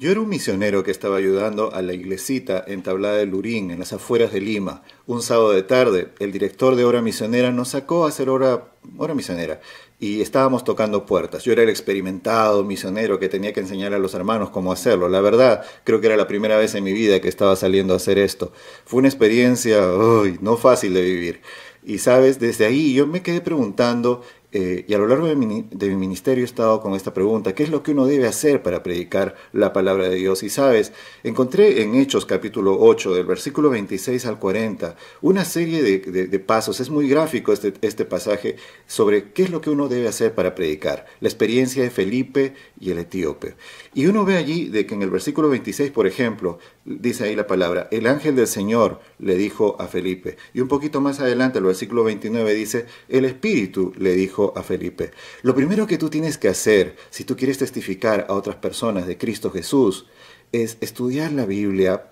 Yo era un misionero que estaba ayudando a la iglesita en Tablada de Lurín, en las afueras de Lima. Un sábado de tarde, el director de obra Misionera nos sacó a hacer hora, obra misionera y estábamos tocando puertas. Yo era el experimentado misionero que tenía que enseñar a los hermanos cómo hacerlo. La verdad, creo que era la primera vez en mi vida que estaba saliendo a hacer esto. Fue una experiencia uy, no fácil de vivir. Y sabes, desde ahí yo me quedé preguntando eh, y a lo largo de mi, ministerio he estado con esta pregunta, ¿qué es lo que uno debe hacer para predicar la palabra de Dios? Y sabes, encontré en Hechos capítulo 8, del versículo 26 al 40, una serie de, pasos, es muy gráfico este, este pasaje, sobre qué es lo que uno debe hacer para predicar, la experiencia de Felipe y el etíope. Y uno ve allí de que en el versículo 26, por ejemplo, dice ahí la palabra, el ángel del Señor le dijo a Felipe, y un poquito más adelante, el versículo 29 dice, el Espíritu le dijo, a Felipe, lo primero que tú tienes que hacer si tú quieres testificar a otras personas de Cristo Jesús es estudiar la Biblia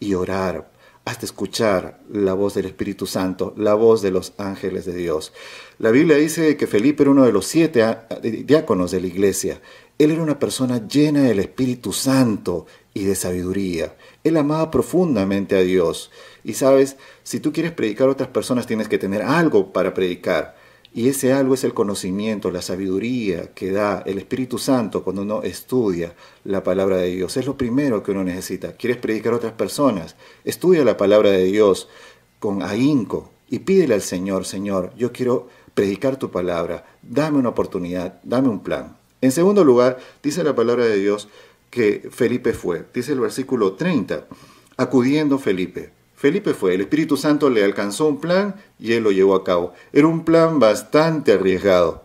y orar hasta escuchar la voz del Espíritu Santo, la voz de los ángeles de Dios. La Biblia dice que Felipe era uno de los siete ah, diáconos de la iglesia. Él era una persona llena del Espíritu Santo y de sabiduría. Él amaba profundamente a Dios. Y sabes, si tú quieres predicar a otras personas, tienes que tener algo para predicar. Y ese algo es el conocimiento, la sabiduría que da el Espíritu Santo cuando uno estudia la palabra de Dios. Es lo primero que uno necesita. ¿Quieres predicar a otras personas? Estudia la palabra de Dios con ahínco y pídele al Señor, Señor, yo quiero predicar tu palabra, dame una oportunidad, dame un plan. En segundo lugar, dice la palabra de Dios que Felipe fue. Dice el versículo 30, acudiendo Felipe, Felipe fue, el Espíritu Santo le alcanzó un plan y él lo llevó a cabo. Era un plan bastante arriesgado.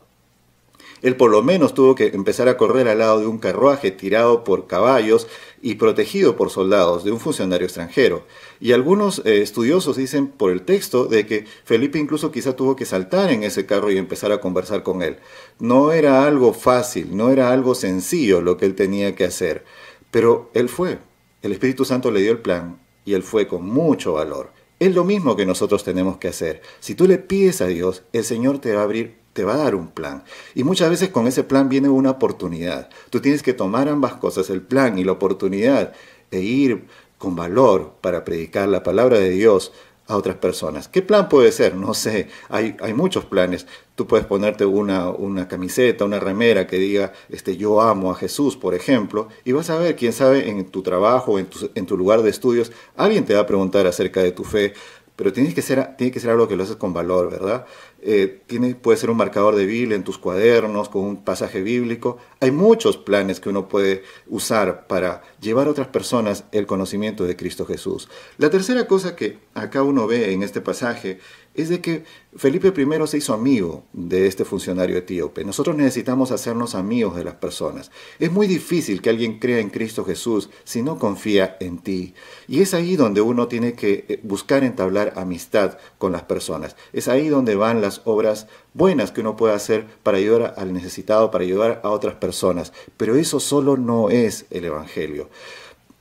Él por lo menos tuvo que empezar a correr al lado de un carruaje tirado por caballos y protegido por soldados de un funcionario extranjero. Y algunos eh, estudiosos dicen por el texto de que Felipe incluso quizá tuvo que saltar en ese carro y empezar a conversar con él. No era algo fácil, no era algo sencillo lo que él tenía que hacer, pero él fue. El Espíritu Santo le dio el plan, y Él fue con mucho valor. Es lo mismo que nosotros tenemos que hacer. Si tú le pides a Dios, el Señor te va a abrir, te va a dar un plan. Y muchas veces con ese plan viene una oportunidad. Tú tienes que tomar ambas cosas, el plan y la oportunidad, e ir con valor para predicar la palabra de Dios a otras personas. ¿Qué plan puede ser? No sé, hay, hay muchos planes. Tú puedes ponerte una, una, camiseta, una remera que diga, este, yo amo a Jesús, por ejemplo, y vas a ver, quién sabe, en tu trabajo, en tu, en tu lugar de estudios, alguien te va a preguntar acerca de tu fe, pero tienes que ser, tiene que ser algo que lo haces con valor, ¿verdad? Eh, tiene, puede ser un marcador de Biblia en tus cuadernos, con un pasaje bíblico. Hay muchos planes que uno puede usar para llevar a otras personas el conocimiento de Cristo Jesús. La tercera cosa que acá uno ve en este pasaje es de que Felipe I se hizo amigo de este funcionario etíope. Nosotros necesitamos hacernos amigos de las personas. Es muy difícil que alguien crea en Cristo Jesús si no confía en ti. Y es ahí donde uno tiene que eh, buscar entablar amistad con las personas. Es ahí donde van las obras buenas que uno puede hacer para ayudar al necesitado, para ayudar a otras personas. Pero eso solo no es el Evangelio.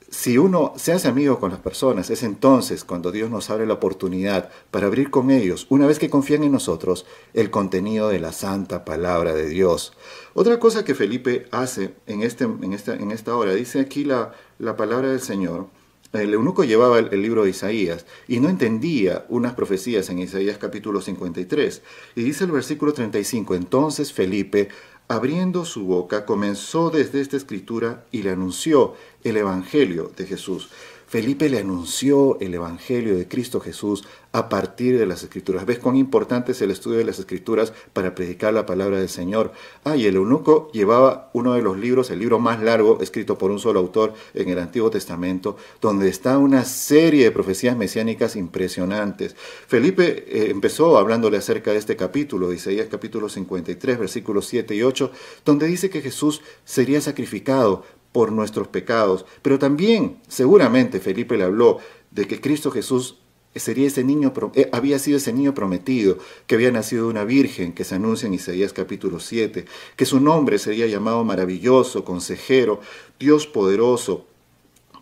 Si uno se hace amigo con las personas, es entonces cuando Dios nos abre la oportunidad para abrir con ellos, una vez que confían en nosotros, el contenido de la santa palabra de Dios. Otra cosa que Felipe hace en, este, esta, en esta hora, dice aquí la, la palabra del Señor, el eh, eunuco llevaba el, el, libro de Isaías y no entendía unas profecías en Isaías capítulo 53. Y dice el versículo 35, entonces Felipe, abriendo su boca, comenzó desde esta escritura y le anunció el Evangelio de Jesús. Felipe le anunció el Evangelio de Cristo Jesús a partir de las Escrituras. ¿Ves cuán importante es el estudio de las Escrituras para predicar la palabra del Señor? Ah, y el eunuco llevaba uno de los libros, el libro más largo, escrito por un solo autor en el Antiguo Testamento, donde está una serie de profecías mesiánicas impresionantes. Felipe eh, empezó hablándole acerca de este capítulo, de Isaías capítulo 53, versículos 7 y 8, donde dice que Jesús sería sacrificado por nuestros pecados. Pero también, seguramente, Felipe le habló de que Cristo Jesús sería ese niño, eh, había sido ese niño prometido, que había nacido una virgen, que se anuncia en Isaías capítulo 7, que su nombre sería llamado maravilloso, consejero, Dios poderoso,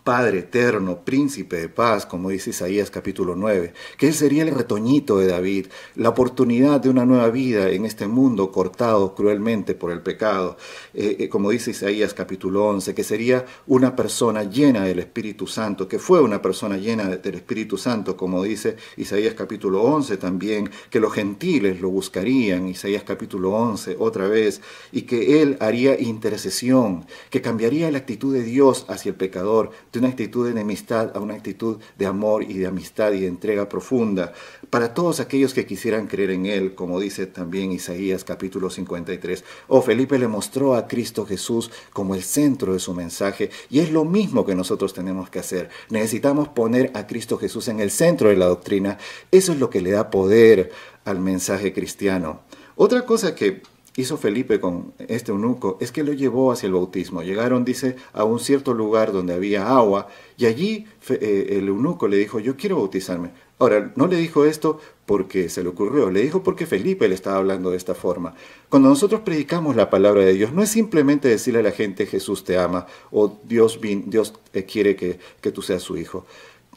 Padre eterno, príncipe de paz, como dice Isaías capítulo 9, que Él sería el retoñito de David, la oportunidad de una nueva vida en este mundo cortado cruelmente por el pecado, eh, eh, como dice Isaías capítulo 11, que sería una persona llena del Espíritu Santo, que fue una persona llena del Espíritu Santo, como dice Isaías capítulo 11 también, que los gentiles lo buscarían, Isaías capítulo 11 otra vez, y que Él haría intercesión, que cambiaría la actitud de Dios hacia el pecador, de una actitud de enemistad a una actitud de amor y de amistad y de entrega profunda para todos aquellos que quisieran creer en Él, como dice también Isaías capítulo 53. o Felipe le mostró a Cristo Jesús como el centro de su mensaje y es lo mismo que nosotros tenemos que hacer. Necesitamos poner a Cristo Jesús en el centro de la doctrina. Eso es lo que le da poder al mensaje cristiano. Otra cosa que hizo Felipe con este eunuco es que lo llevó hacia el bautismo. Llegaron, dice, a un cierto lugar donde había agua y allí eh, el eunuco le dijo, yo quiero bautizarme. Ahora, no le dijo esto porque se le ocurrió, le dijo porque Felipe le estaba hablando de esta forma. Cuando nosotros predicamos la palabra de Dios, no es simplemente decirle a la gente Jesús te ama o Dios, Dios quiere que, que tú seas su hijo.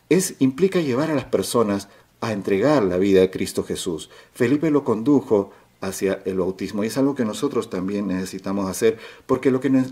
Es, implica llevar a las personas a entregar la vida a Cristo Jesús. Felipe lo condujo hacia el bautismo. Y es algo que nosotros también necesitamos hacer, porque lo que,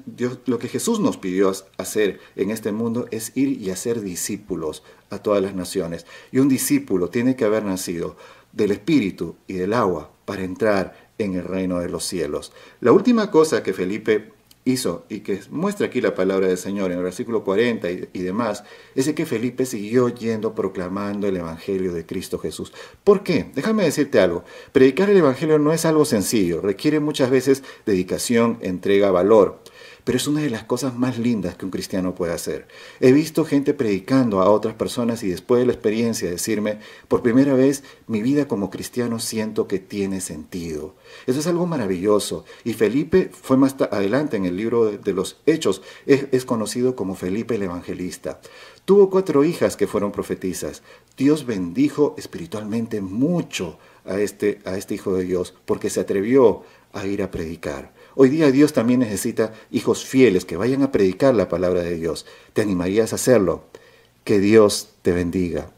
lo que Jesús nos pidió hacer en este mundo es ir y hacer discípulos a todas las naciones. Y un discípulo tiene que haber nacido del Espíritu y del agua para entrar en el reino de los cielos. La última cosa que Felipe hizo y que muestra aquí la palabra del Señor en el versículo 40 y, demás, es que Felipe siguió yendo proclamando el Evangelio de Cristo Jesús. ¿Por qué? Déjame decirte algo. Predicar el Evangelio no es algo sencillo, requiere muchas veces dedicación, entrega, valor pero es una de las cosas más lindas que un cristiano puede hacer. He visto gente predicando a otras personas y después de la experiencia decirme, por primera vez, mi vida como cristiano siento que tiene sentido. Eso es algo maravilloso. Y Felipe fue más adelante en el libro de, los Hechos, es, es conocido como Felipe el Evangelista. Tuvo cuatro hijas que fueron profetizas. Dios bendijo espiritualmente mucho a este, a este hijo de Dios porque se atrevió a ir a predicar. Hoy día Dios también necesita hijos fieles que vayan a predicar la palabra de Dios. ¿Te animarías a hacerlo? Que Dios te bendiga.